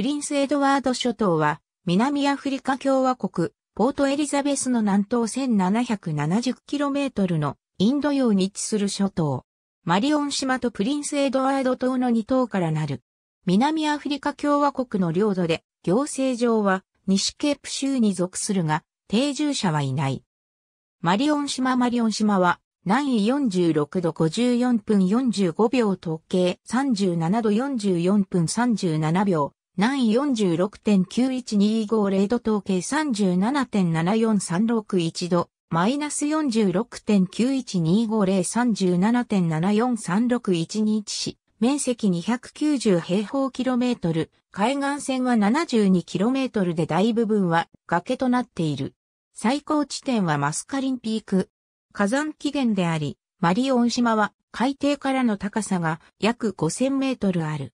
プリンスエドワード諸島は、南アフリカ共和国、ポートエリザベスの南東 1770km のインド洋に位置する諸島。マリオン島とプリンスエドワード島の2島からなる。南アフリカ共和国の領土で、行政上は西ケープ州に属するが、定住者はいない。マリオン島マリオン島は、南緯46度54分45秒統計37度44分37秒、南46.91250度統計37.74361度、マイナス46.9125037.7436121市、面積290平方キロメートル、海岸線は72キロメートルで大部分は崖となっている。最高地点はマスカリンピーク。火山起源であり、マリオン島は海底からの高さが約5000メートルある。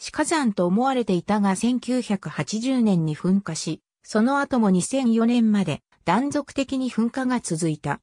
死火山と思われていたが1980年に噴火し、その後も2004年まで断続的に噴火が続いた。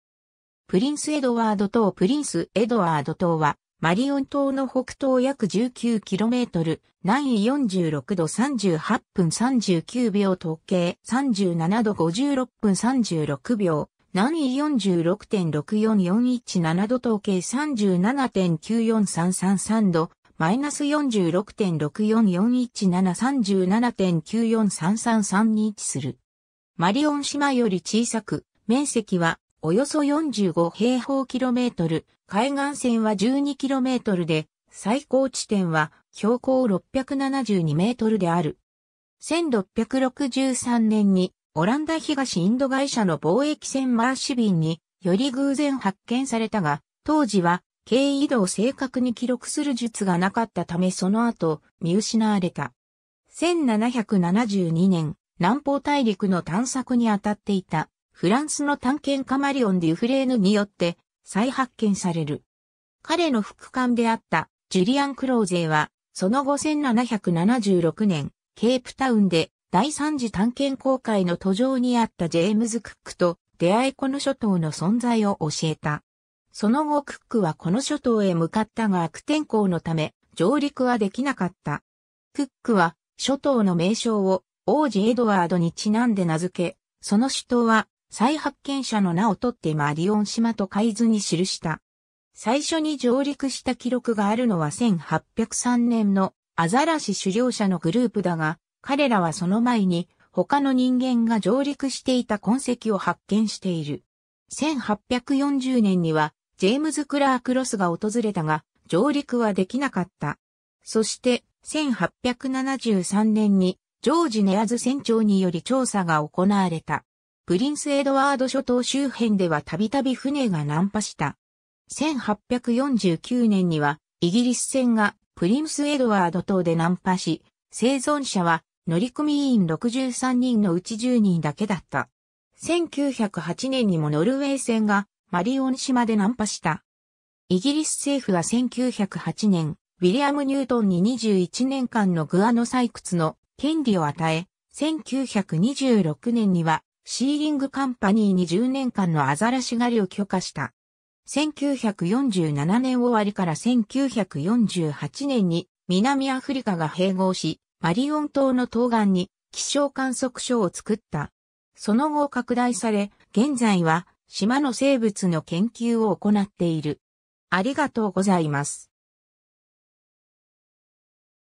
プリンス・エドワード島プリンス・エドワード島は、マリオン島の北東約 19km、南緯46度38分39秒統計37度56分36秒、南緯46.644117度統計37.94333度マイナス4 6 6 4 4 1 7 3 7 9 4 3 3 3に位置する。マリオン島より小さく、面積はおよそ45平方キロメートル、海岸線は12キロメートルで、最高地点は標高672メートルである。1663年にオランダ東インド会社の貿易船マーシビンにより偶然発見されたが、当時は経緯動を正確に記録する術がなかったためその後、見失われた。1772年、南方大陸の探索に当たっていた、フランスの探検家マリオン・デュフレーヌによって、再発見される。彼の副官であった、ジュリアン・クローゼーは、その後1776年、ケープタウンで、第三次探検公会の途上にあったジェームズ・クックと出会いこの諸島の存在を教えた。その後クックはこの諸島へ向かったが悪天候のため上陸はできなかった。クックは諸島の名称を王子エドワードにちなんで名付け、その首都は再発見者の名を取ってマリオン島と海図に記した。最初に上陸した記録があるのは1803年のアザラシ狩猟者のグループだが、彼らはその前に他の人間が上陸していた痕跡を発見している。1840年にはジェームズ・クラーク・ロスが訪れたが、上陸はできなかった。そして、1873年に、ジョージ・ネアズ船長により調査が行われた。プリンス・エドワード諸島周辺ではたびたび船が難破した。1849年には、イギリス船がプリンス・エドワード島で難破し、生存者は乗組員63人のうち10人だけだった。1908年にもノルウェー船がマリオン島でナンパした。イギリス政府は1908年、ウィリアム・ニュートンに21年間のグアノ採掘の権利を与え、1926年にはシーリングカンパニーに10年間のアザラシ狩りを許可した。1947年終わりから1948年に南アフリカが併合し、マリオン島の東岸に気象観測所を作った。その後拡大され、現在は島の生物の研究を行っている。ありがとうございます。